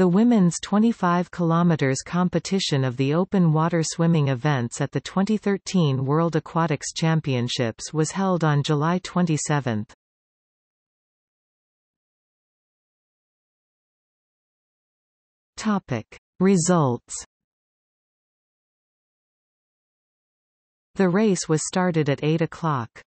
The women's 25 km competition of the open water swimming events at the 2013 World Aquatics Championships was held on July 27. Topic. Results The race was started at 8 o'clock.